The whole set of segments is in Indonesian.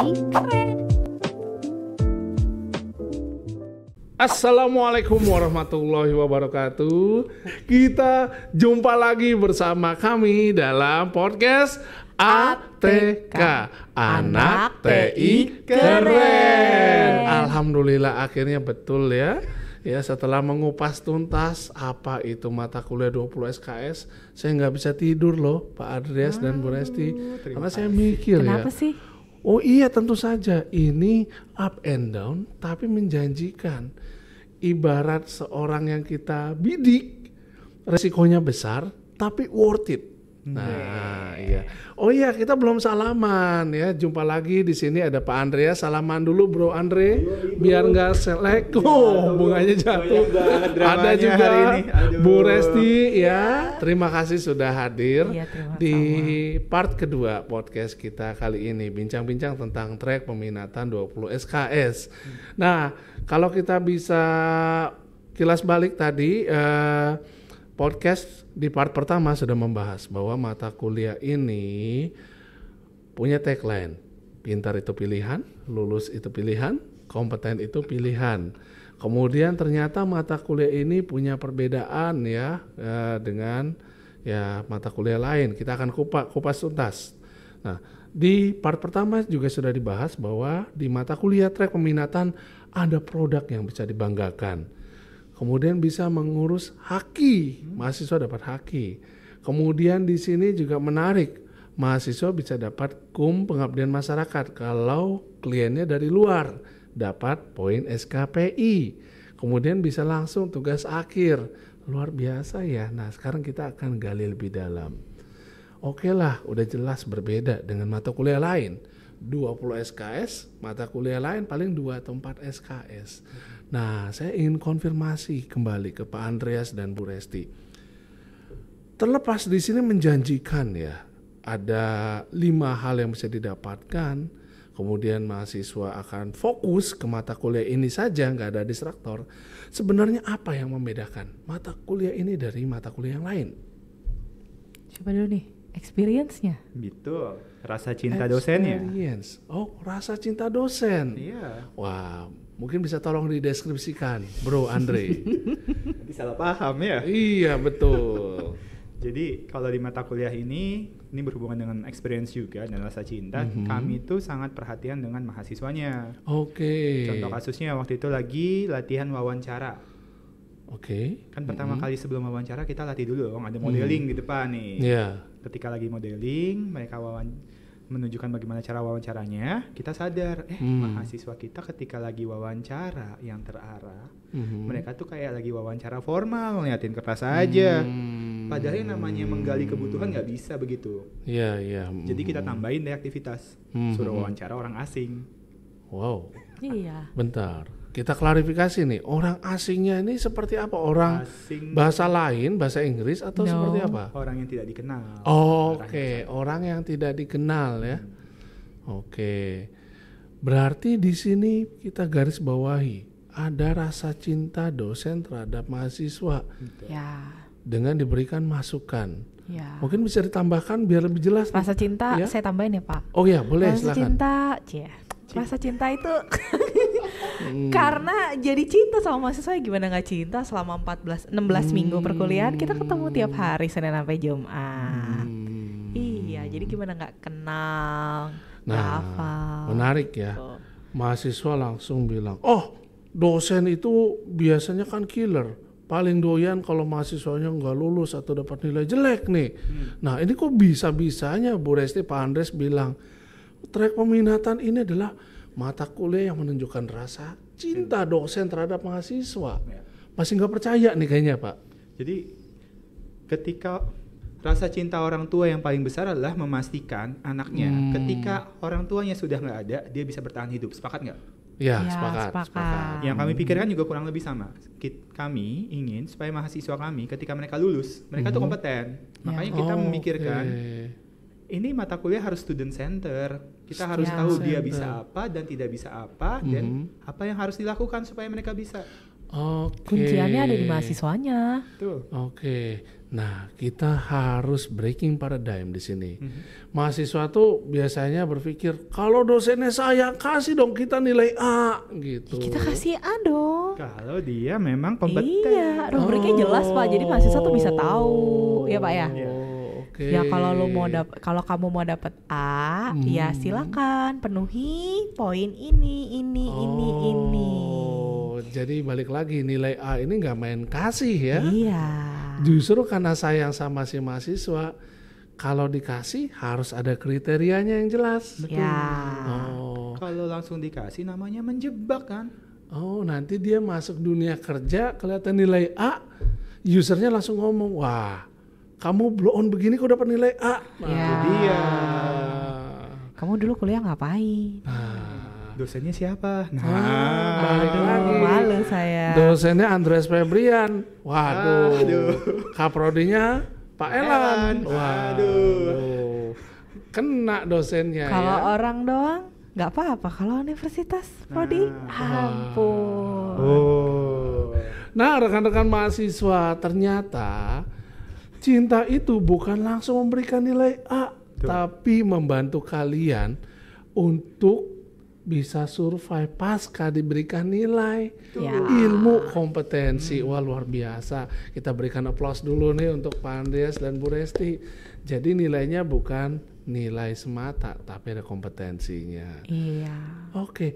jadi keren. Assalamualaikum warahmatullahi wabarakatuh. Kita jumpa lagi bersama kami dalam podcast ATK Anak TI Keren. Alhamdulillah akhirnya betul ya. Ya setelah mengupas tuntas apa itu mata kuliah 20 SKS, saya nggak bisa tidur loh Pak Andreas dan Bu Resti. Karena saya mikir ya. Kenapa sih? Oh iya tentu saja ini up and down tapi menjanjikan. Ibarat seorang yang kita bidik resikonya besar tapi worth it. Nah, iya. iya. Oh iya, kita belum salaman ya. Jumpa lagi di sini ada Pak Andre ya. Salaman dulu Bro Andre, Ayo, iya, iya, biar nggak selek. Oh, bunganya jatuh. ada juga hari ini. Bu Resti ya. Terima kasih sudah hadir ya, di part kedua podcast kita kali ini. Bincang-bincang tentang track peminatan 20 SKS. Hmm. Nah, kalau kita bisa kilas balik tadi. Eh, podcast di part pertama sudah membahas bahwa mata kuliah ini punya tagline. Pintar itu pilihan, lulus itu pilihan, kompeten itu pilihan. Kemudian ternyata mata kuliah ini punya perbedaan ya, ya dengan ya mata kuliah lain. Kita akan kupas, kupas tuntas. Nah, di part pertama juga sudah dibahas bahwa di mata kuliah track peminatan ada produk yang bisa dibanggakan kemudian bisa mengurus haki mahasiswa dapat haki kemudian di sini juga menarik mahasiswa bisa dapat kum pengabdian masyarakat kalau kliennya dari luar dapat poin SKPI kemudian bisa langsung tugas akhir luar biasa ya nah sekarang kita akan gali lebih dalam oke okay lah udah jelas berbeda dengan mata kuliah lain 20 SKS, mata kuliah lain paling 2 atau 4 SKS. Nah, saya ingin konfirmasi kembali ke Pak Andreas dan Bu Resti. Terlepas di sini menjanjikan ya, ada lima hal yang bisa didapatkan, kemudian mahasiswa akan fokus ke mata kuliah ini saja, nggak ada distraktor. Sebenarnya apa yang membedakan mata kuliah ini dari mata kuliah yang lain? Siapa dulu nih? experience-nya. Betul. Rasa cinta dosennya. Experience. Oh, rasa cinta dosen. Iya. Wah, mungkin bisa tolong dideskripsikan, Bro Andre. Nanti salah paham ya. Iya, betul. Jadi kalau di mata kuliah ini, ini berhubungan dengan experience juga dan rasa cinta, mm -hmm. kami itu sangat perhatian dengan mahasiswanya. Oke. Okay. Contoh kasusnya waktu itu lagi latihan wawancara Oke. Okay. Kan pertama mm-hmm. kali sebelum wawancara kita latih dulu dong, ada modeling mm di depan nih. Iya. Yeah. Ketika lagi modeling, mereka wawan menunjukkan bagaimana cara wawancaranya, kita sadar eh mm. mahasiswa kita ketika lagi wawancara yang terarah, mm-hmm. mereka tuh kayak lagi wawancara formal, ngeliatin kertas aja. mm Padahal yang namanya menggali kebutuhan nggak bisa begitu. Iya, yeah, iya. Yeah. mm Jadi kita mm. tambahin deh aktivitas. Mm-hmm. Suruh wawancara orang asing. Wow. Iya. Bentar kita klarifikasi nih orang asingnya ini seperti apa orang Asing. bahasa lain bahasa Inggris atau no. seperti apa orang yang tidak dikenal oh, oke okay. orang yang tidak dikenal ya hmm. oke okay. berarti di sini kita garis bawahi ada rasa cinta dosen terhadap mahasiswa ya. dengan diberikan masukan Ya. Mungkin bisa ditambahkan biar lebih jelas. Rasa nih. cinta, ya? saya tambahin ya Pak. Oh ya, boleh. Rasa silakan. cinta, cie. Rasa cinta itu Hmm. karena jadi cinta sama mahasiswa ya gimana nggak cinta selama 14 16 hmm. minggu perkuliahan kita ketemu tiap hari Senin sampai Jumat. Hmm. Iya, jadi gimana nggak kenal, nah, apa. Menarik ya. Gitu. Mahasiswa langsung bilang, "Oh, dosen itu biasanya kan killer." paling doyan kalau mahasiswanya nggak lulus atau dapat nilai jelek nih. Hmm. Nah ini kok bisa-bisanya Bu Resti Pak Andres bilang, track peminatan ini adalah mata kuliah yang menunjukkan rasa cinta hmm. dosen terhadap mahasiswa. Ya. Masih nggak percaya nih kayaknya Pak. Jadi ketika rasa cinta orang tua yang paling besar adalah memastikan anaknya hmm. ketika orang tuanya sudah nggak ada dia bisa bertahan hidup. Sepakat nggak? Ya, ya sepakat, sepakat. sepakat. Yang kami hmm. pikirkan juga kurang lebih sama. Kami ingin supaya mahasiswa kami ketika mereka lulus mereka hmm. tuh kompeten. Makanya ya. kita oh, memikirkan. Okay ini mata kuliah harus student center. Kita harus tahu center. dia bisa apa dan tidak bisa apa mm -hmm. dan mhm. apa yang harus dilakukan supaya mereka bisa. Oke. Okay. Kunciannya ada di mahasiswanya. Oke. Okay. Nah, kita harus breaking paradigm di sini. Mm -hmm. Mahasiswa tuh biasanya berpikir kalau dosennya saya kasih dong kita nilai A gitu. Ya, kita kasih A dong. Kalau dia memang kompeten. Iya, rubriknya oh. jelas Pak. Jadi mahasiswa tuh bisa tahu, ya Pak ya. Yeah Okay. Ya kalau lu mau kalau kamu mau dapat A, ya hmm. ya silakan penuhi poin ini, ini, oh, ini, ini. Oh, jadi balik lagi nilai A ini nggak main kasih ya? Iya. Justru karena sayang sama si mahasiswa, kalau dikasih harus ada kriterianya yang jelas. Betul. Ya. Oh. Kalau langsung dikasih namanya menjebak kan? Oh, nanti dia masuk dunia kerja kelihatan nilai A, usernya langsung ngomong, wah kamu blow on begini kok dapat nilai A. Nah, ya. itu dia. Kamu dulu kuliah ngapain? Nah, dosennya siapa? Nah, ah, aduh, malu saya. Dosennya Andres Febrian. Waduh. Aduh. Kaprodinya Pak Elan. Waduh. Aduh. Kena dosennya ya. Kalau ya. orang doang nggak apa-apa kalau universitas prodi nah. ampun. Oh. Nah, rekan-rekan mahasiswa ternyata Cinta itu bukan langsung memberikan nilai A, Tuh. tapi membantu kalian untuk bisa survive pasca diberikan nilai ya. ilmu kompetensi hmm. wah luar biasa kita berikan aplaus dulu nih untuk Pak Pandes dan Bu Resti jadi nilainya bukan nilai semata tapi ada kompetensinya iya oke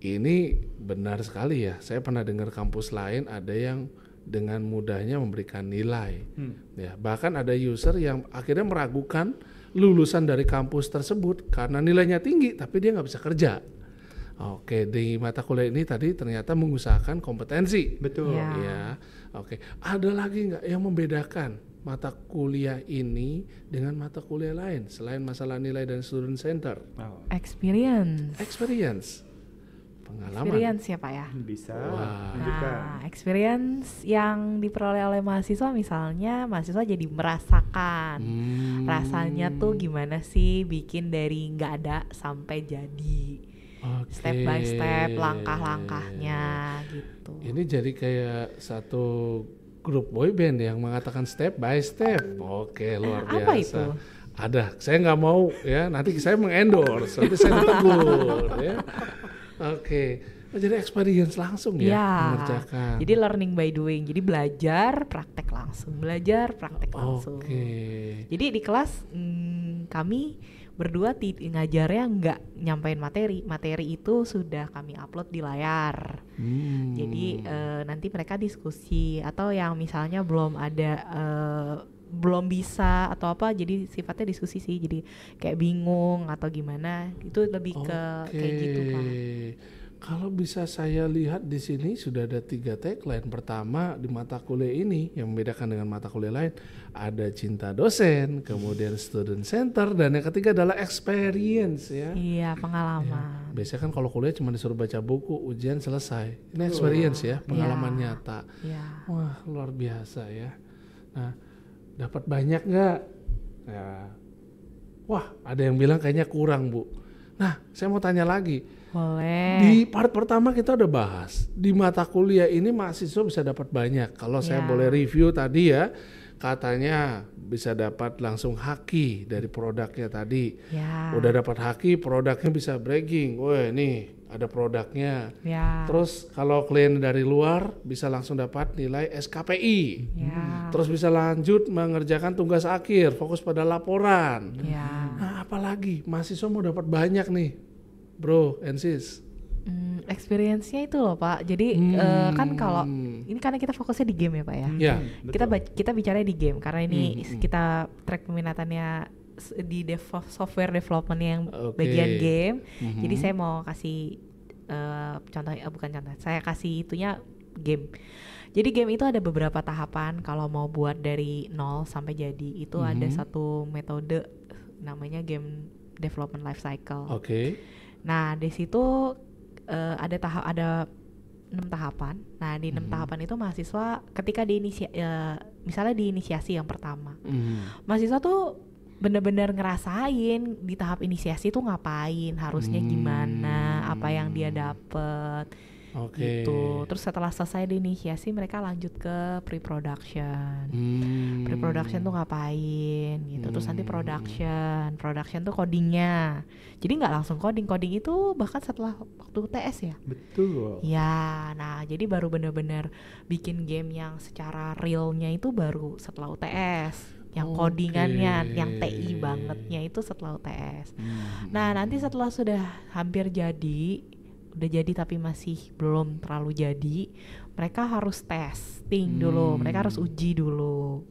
ini benar sekali ya saya pernah dengar kampus lain ada yang dengan mudahnya memberikan nilai. Hmm. Ya, bahkan ada user yang akhirnya meragukan lulusan dari kampus tersebut karena nilainya tinggi tapi dia nggak bisa kerja. Oke, di mata kuliah ini tadi ternyata mengusahakan kompetensi. Betul. Ya. ya. Oke, ada lagi nggak yang membedakan mata kuliah ini dengan mata kuliah lain selain masalah nilai dan student center? Oh. Experience. Experience pengalaman experience ya pak ya bisa wow. nah experience yang diperoleh oleh mahasiswa misalnya mahasiswa jadi merasakan hmm. rasanya tuh gimana sih bikin dari nggak ada sampai jadi okay. step by step langkah-langkahnya gitu ini jadi kayak satu grup boyband yang mengatakan step by step oke okay, eh, luar apa biasa itu? ada saya nggak mau ya nanti saya mengendorse nanti saya ditegur ya okay. Oh, jadi experience langsung ya, ya mengerjakan. Jadi learning by doing. Jadi belajar, praktek langsung. Belajar, praktek langsung. Oke. Jadi di kelas hmm, kami berdua ngajarnya nggak nyampein materi. Materi itu sudah kami upload di layar. Hmm. Jadi uh, nanti mereka diskusi atau yang misalnya belum ada uh, belum bisa atau apa jadi sifatnya diskusi sih jadi kayak bingung atau gimana itu lebih okay. ke kayak gitu pak kalau bisa saya lihat di sini sudah ada tiga tagline pertama di mata kuliah ini yang membedakan dengan mata kuliah lain ada cinta dosen kemudian student center dan yang ketiga adalah experience ya iya pengalaman ya. biasanya kan kalau kuliah cuma disuruh baca buku ujian selesai ini experience ya iya. pengalaman ya. nyata ya. wah luar biasa ya nah dapat banyak nggak? Ya. Wah, ada yang bilang kayaknya kurang bu. Nah, saya mau tanya lagi. Boleh. Di part pertama kita udah bahas di mata kuliah ini mahasiswa bisa dapat banyak. Kalau ya. saya boleh review tadi ya, katanya bisa dapat langsung haki dari produknya tadi. Ya. Udah dapat haki, produknya bisa breaking. Wah, ini ada produknya. Ya. Terus kalau klien dari luar bisa langsung dapat nilai SKPI. Ya. Terus bisa lanjut mengerjakan tugas akhir, fokus pada laporan. Ya. Nah, apalagi mahasiswa mau dapat banyak nih, bro and sis. Hmm, experience-nya itu loh pak. Jadi eh, hmm. uh, kan kalau ini karena kita fokusnya di game ya pak ya. Yeah, kita kita bicara di game karena ini hmm. hmm, hmm. kita track peminatannya di dev software development yang okay. bagian game. Mm-hmm. Jadi saya mau kasih uh, contoh uh, bukan contoh, saya kasih itunya game. Jadi game itu ada beberapa tahapan kalau mau buat dari nol sampai jadi itu mm-hmm. ada satu metode namanya game development life cycle. Oke. Okay. Nah, di situ uh, ada tahap ada enam tahapan. Nah, di enam mm-hmm. tahapan itu mahasiswa ketika diinisia uh, misalnya diinisiasi yang pertama. Mm-hmm. Mahasiswa tuh bener-bener ngerasain di tahap inisiasi tuh ngapain harusnya hmm. gimana apa yang dia hmm. dapet okay. gitu terus setelah selesai di inisiasi mereka lanjut ke pre-production hmm. pre-production tuh ngapain gitu hmm. terus nanti hmm. production production tuh codingnya jadi nggak langsung coding coding itu bahkan setelah waktu UTS ya betul ya nah jadi baru bener-bener bikin game yang secara realnya itu baru setelah UTS yang okay. yang TI bangetnya itu setelah UTS. Hmm. Nah nanti setelah sudah hampir jadi, udah jadi tapi masih belum terlalu jadi, mereka harus testing hmm. dulu, mereka harus uji dulu.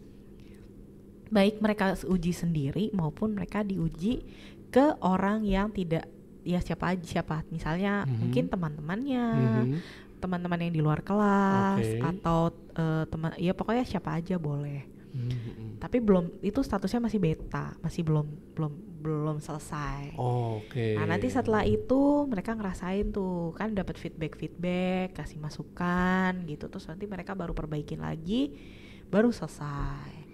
Baik mereka uji sendiri maupun mereka diuji ke orang yang tidak ya siapa aja siapa misalnya -hmm. mungkin teman-temannya -hmm teman-teman yang di luar kelas okay. atau uh, teman ya pokoknya siapa aja boleh Mm-hmm. tapi belum itu statusnya masih beta masih belum belum belum selesai oh, oke okay. nah nanti setelah itu mereka ngerasain tuh kan dapat feedback feedback kasih masukan gitu terus nanti mereka baru perbaikin lagi baru selesai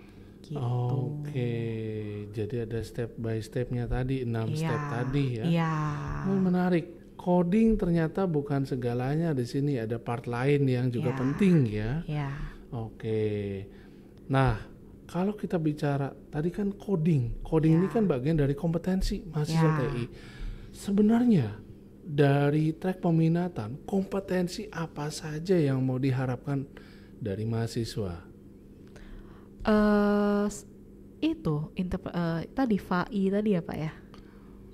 gitu. Oke, okay. jadi ada step by stepnya tadi, enam yeah. step tadi ya. Iya. Yeah. Oh, menarik. Coding ternyata bukan segalanya di sini, ada part lain yang juga yeah. penting ya. Iya. Oke. Okay. Nah, kalau kita bicara tadi kan coding, coding yeah. ini ya. kan bagian dari kompetensi mahasiswa yeah. TI. Sebenarnya dari track peminatan, kompetensi apa saja yang mau diharapkan dari mahasiswa? Uh, itu inter uh, eh, tadi FAI tadi ya Pak ya?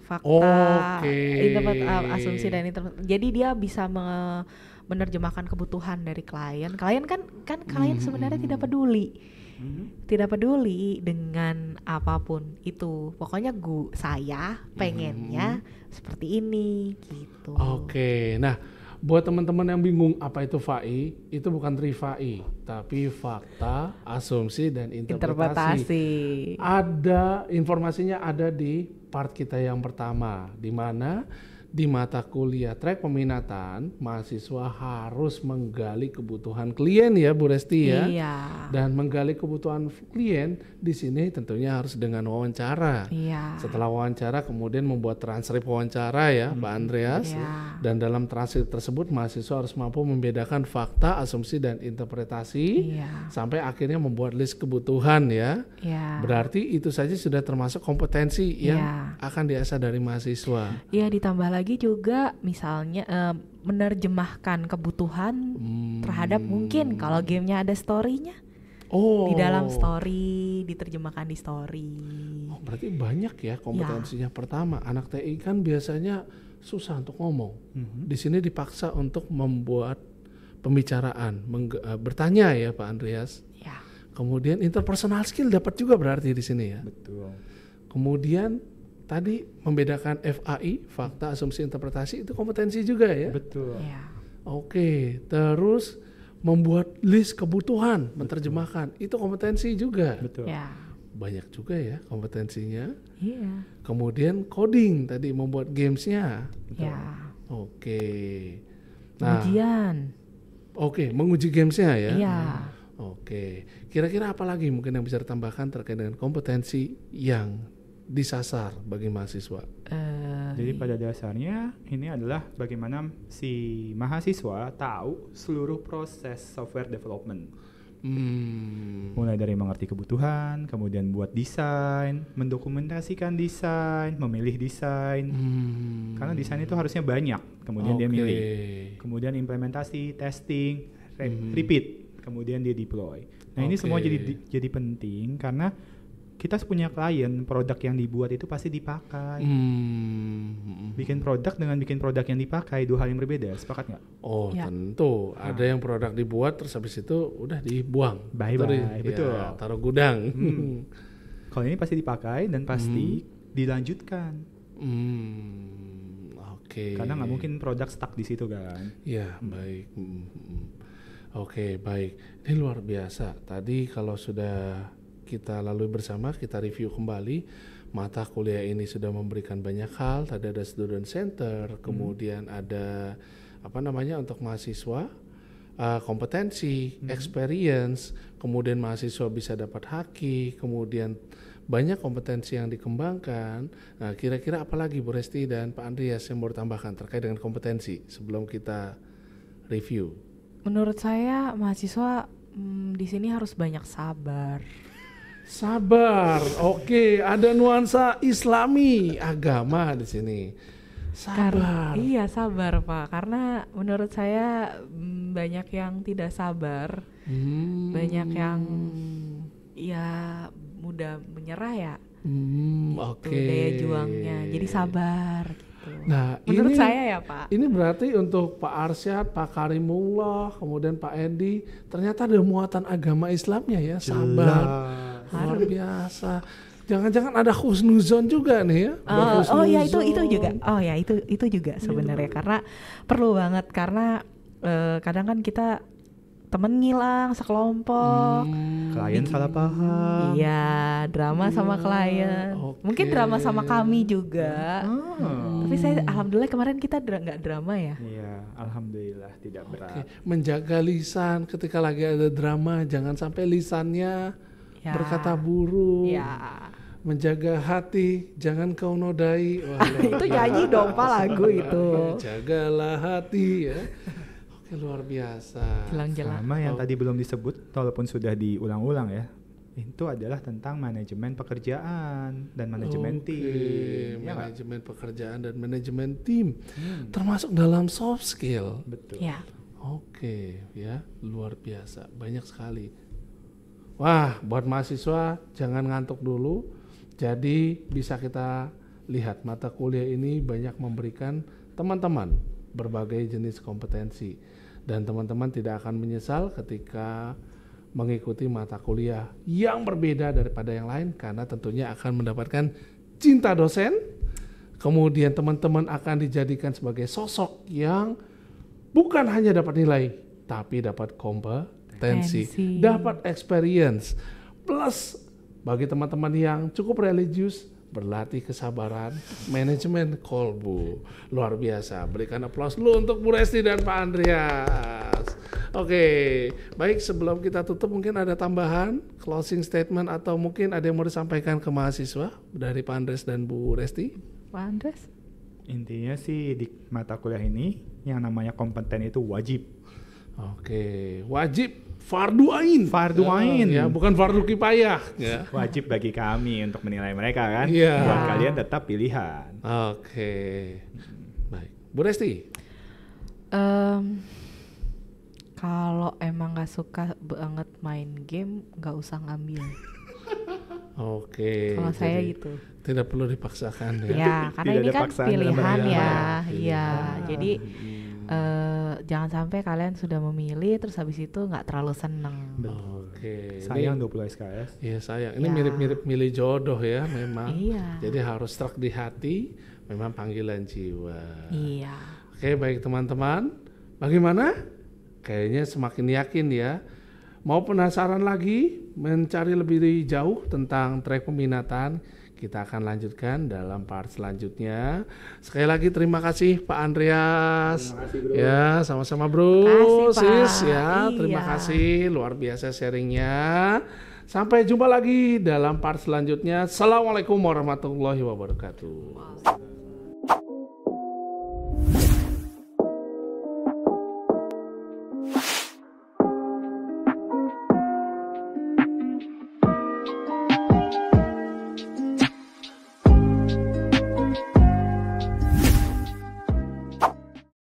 Fakta, okay. interpret, uh, asumsi dan interpret. Jadi dia bisa me- menerjemahkan kebutuhan dari klien. Klien kan kan klien hmm. sebenarnya tidak peduli hmm. tidak peduli dengan apapun itu pokoknya gue saya pengennya hmm. seperti ini gitu oke okay. nah buat teman-teman yang bingung apa itu FAI, itu bukan trifai, tapi fakta, asumsi dan interpretasi. interpretasi. Ada informasinya ada di part kita yang pertama, di mana di mata kuliah track peminatan, mahasiswa harus menggali kebutuhan klien ya Bu Resti ya. Iya. Dan menggali kebutuhan klien di sini tentunya harus dengan wawancara. Iya. Setelah wawancara kemudian membuat transkrip wawancara ya hmm. Mbak Andreas. Ya. Iya. Dan dalam transkrip tersebut mahasiswa harus mampu membedakan fakta, asumsi dan interpretasi iya. sampai akhirnya membuat list kebutuhan ya. Iya. Berarti itu saja sudah termasuk kompetensi yang iya. akan diasah dari mahasiswa. Iya ditambah lagi lagi juga misalnya uh, menerjemahkan kebutuhan hmm. terhadap mungkin hmm. kalau gamenya ada storynya oh. di dalam story diterjemahkan di story oh, berarti banyak ya, ya. kompetensinya ya. pertama anak TI kan biasanya susah untuk ngomong hmm. di sini dipaksa untuk membuat pembicaraan uh, bertanya ya Pak Andreas ya. kemudian interpersonal skill dapat juga berarti di sini ya betul kemudian tadi membedakan FAI fakta asumsi interpretasi itu kompetensi juga ya betul yeah. oke terus membuat list kebutuhan betul. menerjemahkan itu kompetensi juga betul yeah. banyak juga ya kompetensinya iya kemudian coding tadi membuat gamesnya betul. ya oke nah ujian Oke, menguji gamesnya ya. Iya. Oke, kira-kira apa lagi mungkin yang bisa ditambahkan terkait dengan kompetensi yang disasar bagi mahasiswa? Uh, Jadi pada dasarnya ini adalah bagaimana si mahasiswa tahu seluruh proses software development. Hmm. Mulai dari mengerti kebutuhan, kemudian buat desain, mendokumentasikan desain, memilih desain. Hmm. Karena desain itu harusnya banyak, kemudian okay. dia milih. Kemudian implementasi, testing, re hmm. repeat, kemudian dia deploy. Nah, okay. ini semua jadi jadi penting karena kita punya klien produk yang dibuat itu pasti dipakai hmm. bikin produk dengan bikin produk yang dipakai dua hal yang berbeda sepakat nggak oh ya. tentu nah. ada ah. yang produk dibuat terus habis itu udah dibuang bye bye ya, betul taruh gudang hmm. kalau ini pasti dipakai dan pasti hmm. dilanjutkan hmm. oke okay. karena nggak mungkin produk stuck di situ kan ya hmm. baik hmm. hmm, hmm. oke okay, baik ini luar biasa tadi kalau sudah kita lalui bersama, kita review kembali mata kuliah ini sudah memberikan banyak hal. Tadi ada student center, hmm. kemudian hmm. ada apa namanya untuk mahasiswa uh, kompetensi, hmm. experience, kemudian mahasiswa bisa dapat haki, kemudian banyak kompetensi yang dikembangkan. Nah, kira-kira apa lagi Bu Resti dan Pak Andreas yang mau tambahkan terkait dengan kompetensi sebelum kita review? Menurut saya mahasiswa hmm, di sini harus banyak sabar. Sabar. Oke, ada nuansa Islami agama di sini. Sabar. Kar iya, sabar, Pak. Karena menurut saya mm, banyak yang tidak sabar. Hmm. Banyak yang ya mudah menyerah ya. Hmm, gitu, oke. Okay. Daya juangnya. Jadi sabar gitu. Nah, menurut ini, saya ya, Pak. Ini berarti untuk Pak Arsyad, Pak Karimullah, kemudian Pak Edi, ternyata ada muatan agama Islamnya ya, sabar. Jelas luar biasa jangan-jangan ada khusnuzon juga nih ya uh, oh ya itu itu juga oh ya itu itu juga iya. sebenarnya gitu. karena perlu banget karena uh, kadang kan kita temen ngilang sekelompok hmm, klien salah paham iya drama yeah, sama klien okay. mungkin drama sama kami juga hmm. tapi saya alhamdulillah kemarin kita nggak dra drama ya iya alhamdulillah tidak okay. menjaga lisan ketika lagi ada drama jangan sampai lisannya ya. berkata buruk, ya. menjaga hati, jangan kau nodai. itu nyanyi dong pak lagu itu. Jagalah hati ya. Oke luar biasa. Jelang-jelang. Sama yang oh. tadi belum disebut, walaupun sudah diulang-ulang ya, itu adalah tentang manajemen pekerjaan dan manajemen okay. tim. Ya manajemen gak? pekerjaan dan manajemen tim, hmm. termasuk dalam soft skill. Betul. Ya. Oke, okay. ya luar biasa, banyak sekali. Wah, buat mahasiswa jangan ngantuk dulu. Jadi bisa kita lihat mata kuliah ini banyak memberikan teman-teman berbagai jenis kompetensi dan teman-teman tidak akan menyesal ketika mengikuti mata kuliah yang berbeda daripada yang lain karena tentunya akan mendapatkan cinta dosen. Kemudian teman-teman akan dijadikan sebagai sosok yang bukan hanya dapat nilai tapi dapat kompetensi kompetensi, kompetensi. dapat experience. Plus bagi teman-teman yang cukup religius berlatih kesabaran, manajemen kolbu. Luar biasa. Berikan aplaus lu untuk Bu Resti dan Pak Andreas. Oke, okay. baik sebelum kita tutup mungkin ada tambahan closing statement atau mungkin ada yang mau disampaikan ke mahasiswa dari Pak Andreas dan Bu Resti? Pak Andres? Intinya sih di mata kuliah ini yang namanya kompeten itu wajib Oke, wajib fardu ain. Fardu ya, ain. Ya, bukan fardu kipayah. Ya. Wajib bagi kami untuk menilai mereka kan. Iya. Buat kalian tetap pilihan. Oke, baik. Bu Resti. Um, kalau emang nggak suka banget main game, nggak usah ngambil. Oke. Kalau saya gitu. Tidak perlu dipaksakan ya. Ya, karena tidak ini kan pilihan ya. Iya, ya. ya. jadi. Iya uh, jangan sampai kalian sudah memilih terus habis itu nggak terlalu seneng. Oke. Okay. Sayang ini, 20 SKS. Iya sayang. Ini ya. mirip-mirip ya. milih jodoh ya memang. Iya. Jadi harus struk di hati memang panggilan jiwa. Iya. Oke, baik teman-teman. Bagaimana? Kayaknya semakin yakin ya. Mau penasaran lagi mencari lebih jauh tentang trek peminatan? kita akan lanjutkan dalam part selanjutnya. Sekali lagi terima kasih Pak Andreas. Terima kasih, bro. Ya, sama-sama Bro. kasih, Pak. Sis ya, iya. terima kasih luar biasa sharingnya. Sampai jumpa lagi dalam part selanjutnya. Assalamualaikum warahmatullahi wabarakatuh.